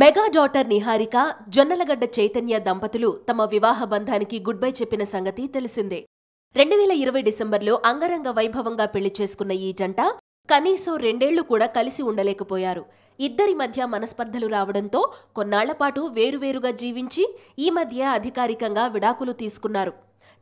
mega daughter Niharika Jonnalagadda Chaitanya దంపతులు తమ వివాహ బంధానికి గుడ్ బై చెప్పిన సంగతి తెలిసిందే రెండు వేల ఇరవై డిసెంబర్లో అంగరంగ వైభవంగా పెళ్లి చేసుకున్న ఈ జంట కనీసం రెండేళ్లు కూడా కలిసి ఉండలేకపోయారు ఇద్దరి మధ్య మనస్పర్ధలు రావడంతో కొన్నాళ్లపాటు వేరువేరుగా జీవించి ఈ మధ్య అధికారికంగా విడాకులు తీసుకున్నారు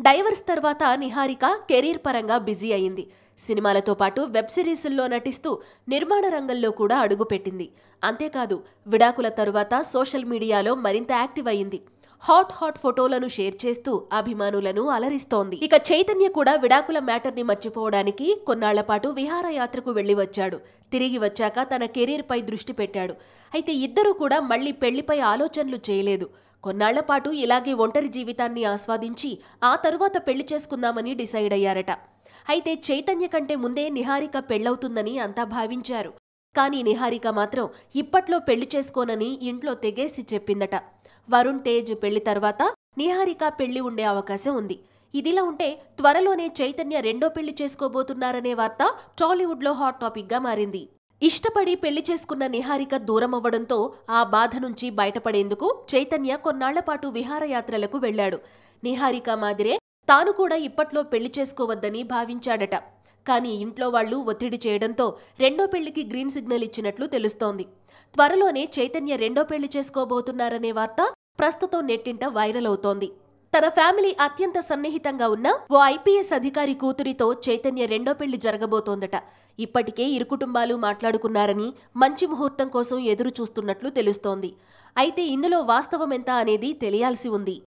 డైవర్స్ తర్వాత నిహారిక కెరీర్ పరంగా బిజీ అయింది సినిమాలతో పాటు వెబ్ సిరీస్ల్లో నటిస్తూ నిర్మాణ రంగంలో కూడా అడుగుపెట్టింది అంతేకాదు విడాకుల తరువాత సోషల్ మీడియాలో మరింత యాక్టివ్ అయింది హాట్ హాట్ ఫోటోలను షేర్ చేస్తూ అభిమానులను అలరిస్తోంది ఇక చైతన్య కూడా విడాకుల మ్యాటర్ని మర్చిపోవడానికి కొన్నాళ్ల పాటు విహారయాత్రకు వెళ్లి వచ్చాడు తిరిగి వచ్చాక తన కెరీర్పై దృష్టి పెట్టాడు అయితే ఇద్దరూ కూడా మళ్లీ పెళ్లిపై ఆలోచనలు చేయలేదు కొన్నాళ్ల పాటు ఇలాగే ఒంటరి జీవితాన్ని ఆస్వాదించి ఆ తరువాత పెళ్లి చేసుకుందామని డిసైడ్ అయ్యారట అయితే చైతన్య కంటే ముందే నిహారిక పెళ్లవుతుందని అంతా భావించారు కానీ నిహారిక మాత్రం ఇప్పట్లో పెళ్లి చేసుకోనని ఇంట్లో తెగేసి చెప్పిందట వరుణ్ తేజ్ పెళ్లి తర్వాత నిహారిక పెళ్లి ఉండే అవకాశం ఉంది ఇదిలా ఉంటే త్వరలోనే చైతన్య రెండో పెళ్లి చేసుకోబోతున్నారనే వార్త టాలీవుడ్లో హాట్ టాపిక్గా మారింది ఇష్టపడి పెళ్లి చేసుకున్న నిహారిక దూరం అవ్వడంతో ఆ బాధ నుంచి బయటపడేందుకు చైతన్య కొన్నాళ్లపాటు విహారయాత్రలకు వెళ్లాడు నిహారిక మాదిరే తాను కూడా ఇప్పట్లో పెళ్లి చేసుకోవద్దని భావించాడట కానీ ఇంట్లో వాళ్లు ఒత్తిడి చేయడంతో రెండో పెళ్లికి గ్రీన్ సిగ్నల్ ఇచ్చినట్లు తెలుస్తోంది త్వరలోనే చైతన్య రెండో పెళ్లి చేసుకోబోతున్నారనే వార్త ప్రస్తుతం నెట్టింట వైరల్ అవుతోంది తన ఫ్యామిలీ అత్యంత సన్నిహితంగా ఉన్న ఓ ఐపీఎస్ అధికారి కూతురితో చైతన్య రెండో పెళ్లి జరగబోతోందట ఇప్పటికే ఇరు కుటుంబాలు మాట్లాడుకున్నారని మంచి ముహూర్తం కోసం ఎదురు చూస్తున్నట్లు తెలుస్తోంది అయితే ఇందులో వాస్తవమెంత అనేది తెలియాల్సి ఉంది